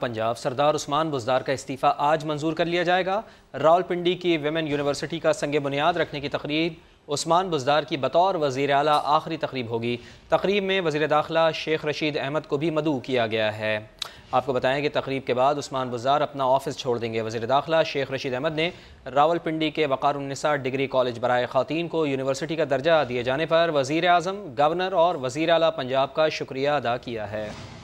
पंजाब सरदार उस्मान बुजदार का इस्तीफ़ा आज मंजूर कर लिया जाएगा रावलपिंडी की वेमेन यूनिवर्सिटी का संग बुनियाद रखने की तकरीब उस्मान बुजदार की बतौर वजीर अला आखिरी तकरीब होगी तकरीब में वज़ी दाखिला शेख रशीद अहमद को भी मदू किया गया है आपको बताएं कि तकरीब के बाद उस्मान बुजार अपना ऑफिस छोड़ देंगे वजीर दाखिला शेख रशीद अहमद ने रावलपिंडी के वक़ारसा डिग्री कॉलेज बरए खातन को यूनिवर्सिटी का दर्जा दिए जाने पर वज़ी अजम गवर्नर और वज़ी अला पंजाब का शुक्रिया अदा किया है